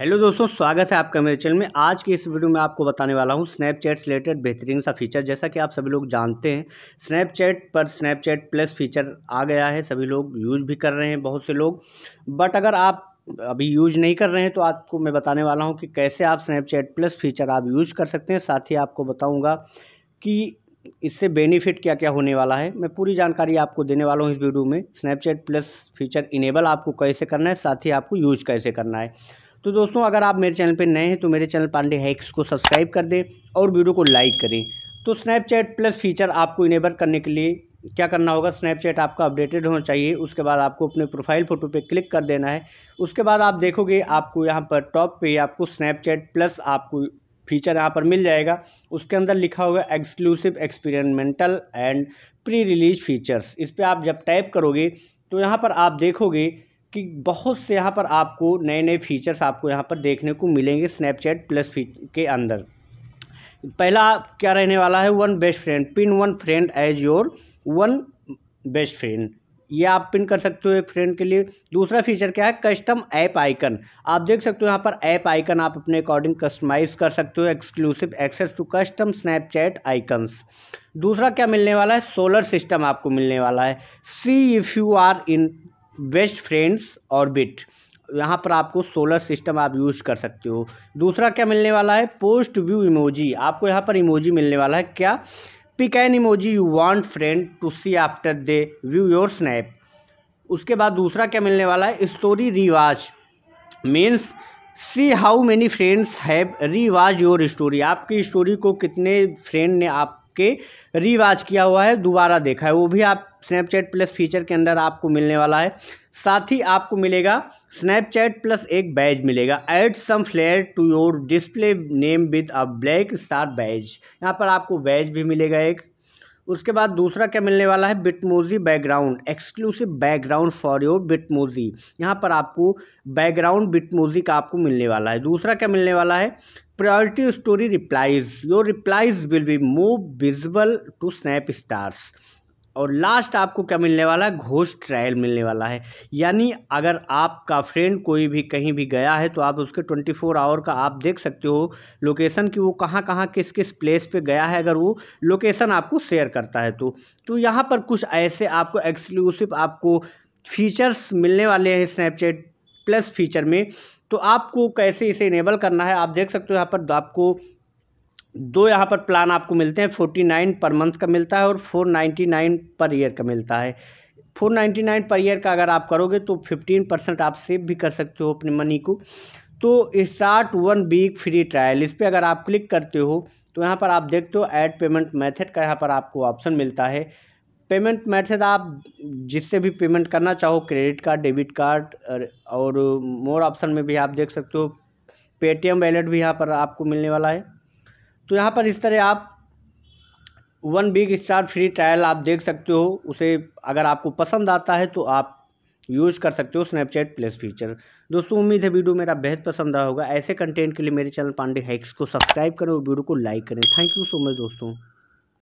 hello दोस्तों स्वागत है आपका मेरे चैनल में आज की इस वीडियो में आपको बताने वाला हूं स्नैपचैट से रिलेटेड बेहतरीन सा फीचर जैसा कि आप सभी लोग जानते हैं स्नैपचैट पर स्नैपचैट प्लस फीचर आ गया है सभी लोग यूज भी कर रहे हैं बहुत से लोग बट अगर आप अभी यूज नहीं कर रहे हैं तो आपको मैं बताने वाला हूँ कि कैसे आप स्नैपचैट प्लस फीचर आप यूज कर सकते हैं साथ ही आपको बताऊँगा कि इससे बेनिफिट क्या क्या होने वाला है मैं पूरी जानकारी आपको देने वाला हूँ इस वीडियो में स्नैपचैट प्लस फीचर इनेबल आपको कैसे करना है साथ ही आपको यूज कैसे करना है तो दोस्तों अगर आप मेरे चैनल पर नए हैं तो मेरे चैनल पांडे हैक्स को सब्सक्राइब कर दें और वीडियो को लाइक करें तो स्नैपचैट प्लस फीचर आपको इनेबल करने के लिए क्या करना होगा स्नैपचैट आपका अपडेटेड होना चाहिए उसके बाद आपको अपने प्रोफाइल फ़ोटो पे क्लिक कर देना है उसके बाद आप देखोगे आपको यहाँ पर टॉप पे आपको स्नैपचैट प्लस आपको फीचर यहाँ पर मिल जाएगा उसके अंदर लिखा होगा exclusive experimental and pre release features इस पर आप जब टाइप करोगे तो यहाँ पर आप देखोगे कि बहुत से यहाँ पर आपको नए नए फीचर्स आपको यहाँ पर देखने को मिलेंगे स्नैपचैट प्लस के अंदर पहला क्या रहने वाला है one best friend pin one friend as your one best friend ये आप पिन कर सकते हो एक फ्रेंड के लिए दूसरा फीचर क्या है कस्टम ऐप आइकन आप देख सकते हो यहाँ पर ऐप आइकन आप अपने अकॉर्डिंग कस्टमाइज कर सकते हो exclusive access to custom Snapchat icons दूसरा क्या मिलने वाला है सोलर सिस्टम आपको मिलने वाला है see if you are in best friends orbit यहाँ पर आपको सोलर सिस्टम आप यूज़ कर सकते हो दूसरा क्या मिलने वाला है पोस्ट व्यू इमोजी आपको यहाँ पर इमोजी मिलने वाला है क्या pick an emoji you want friend to see after they view your snap उसके बाद दूसरा क्या मिलने वाला है story rewatch means see how many friends have rewatch your story आपकी स्टोरी को कितने फ्रेंड ने आपके रिवाज किया हुआ है दोबारा देखा है वो भी आप स्नैपचैट प्लस फीचर के अंदर आपको मिलने वाला है साथ ही आपको मिलेगा स्नैपचैट प्लस एक बैज मिलेगा add some flair to your display name with a black star badge यहाँ पर आपको बैज भी मिलेगा एक उसके बाद दूसरा क्या मिलने वाला है Bitmoji background exclusive background for your Bitmoji यहाँ पर आपको बैकग्राउंड बिटमोजी का आपको मिलने वाला है दूसरा क्या मिलने वाला है priority story replies your replies will be move visual to snap stars और लास्ट आपको क्या मिलने वाला है घोष ट्रायल मिलने वाला है यानी अगर आपका फ्रेंड कोई भी कहीं भी गया है तो आप उसके 24 फोर आवर का आप देख सकते हो लोकेशन कि वो कहाँ कहाँ किस किस प्लेस पे गया है अगर वो लोकेशन आपको शेयर करता है तो तो यहाँ पर कुछ ऐसे आपको एक्सक्लूसिव आपको फीचर्स मिलने वाले हैं स्नैपचैट प्लस फीचर में तो आपको कैसे इसे इनेबल करना है आप देख सकते हो यहाँ पर आपको दो यहाँ पर प्लान आपको मिलते हैं फोर्टी नाइन पर मंथ का मिलता है और four ninety nine per year का मिलता है four ninety nine per year का अगर आप करोगे तो फिफ्टीन परसेंट आप सेव भी कर सकते हो अपने मनी को तो start one week free trial इस पर अगर आप क्लिक करते हो तो यहाँ पर आप देखते हो ऐड पेमेंट मैथड का यहाँ पर आपको ऑप्शन मिलता है पेमेंट मेथड आप जिससे भी पेमेंट करना चाहो क्रेडिट कार्ड डेबिट कार्ड और मोर ऑप्शन में भी आप देख सकते हो पेटीएम वैलेट भी यहाँ पर आपको मिलने वाला है तो यहाँ पर इस तरह आप one big star free trial आप देख सकते हो उसे अगर आपको पसंद आता है तो आप यूज कर सकते हो स्नैपचैट प्लस फीचर दोस्तों उम्मीद है वीडियो मेरा बेहद पसंद आया होगा ऐसे कंटेंट के लिए मेरे चैनल पांडे हैक्स को सब्सक्राइब करें और वीडियो को लाइक करें थैंक यू सो मच दोस्तों